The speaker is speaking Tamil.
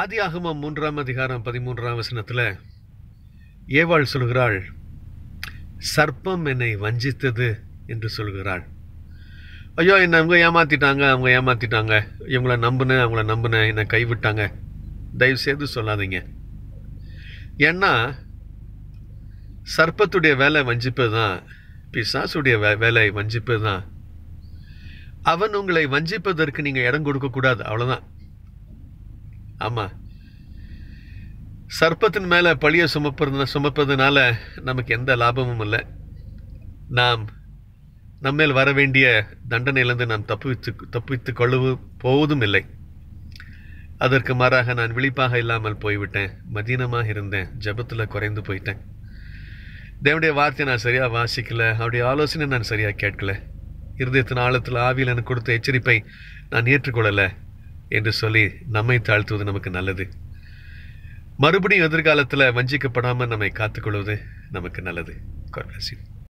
ஆதியாகமம் மூன்றாம் அதிகாரம் பதிமூன்றாம் வசனத்தில் ஏவாள் சொல்கிறாள் சர்ப்பம் என்னை வஞ்சித்தது என்று சொல்கிறாள் ஐயோ என்னை அவங்க ஏமாற்றிட்டாங்க அவங்க ஏமாற்றிட்டாங்க இவங்கள நம்பினேன் அவங்கள நம்பினேன் என்னை கைவிட்டாங்க தயவுசெய்து சொல்லாதீங்க ஏன்னா சர்ப்பத்துடைய வேலை வஞ்சிப்பது தான் பிசாசுடைய வே வேலை வஞ்சிப்பது தான் அவன் உங்களை வஞ்சிப்பதற்கு நீங்கள் இடம் கொடுக்கக்கூடாது அவ்வளோதான் ஆமாம் சர்ப்பத்தின் மேலே பழியை சுமப்புறது சுமப்பதுனால நமக்கு எந்த லாபமும் இல்லை நாம் நம்மேல் வர வேண்டிய தண்டனையிலிருந்து நாம் தப்புவித்து தப்புவித்து கொள்ளவும் போவதும் இல்லை அதற்கு மாறாக நான் விழிப்பாக இல்லாமல் போய்விட்டேன் மதீனமாக இருந்தேன் ஜபத்தில் குறைந்து போயிட்டேன் தேவனுடைய வார்த்தையை நான் சரியாக வாசிக்கலை அவருடைய ஆலோசனை நான் சரியாக கேட்கல இருதயத்தின் ஆழத்தில் ஆவியில் எனக்கு கொடுத்த எச்சரிப்பை நான் ஏற்றுக்கொள்ளலை என்று சொல்லி நம்மை தாழ்த்துவது நமக்கு நல்லது மறுபடியும் எதிர்காலத்தில் வஞ்சிக்கப்படாமல் நம்மை காத்துக்கொள்வது நமக்கு நல்லது காட்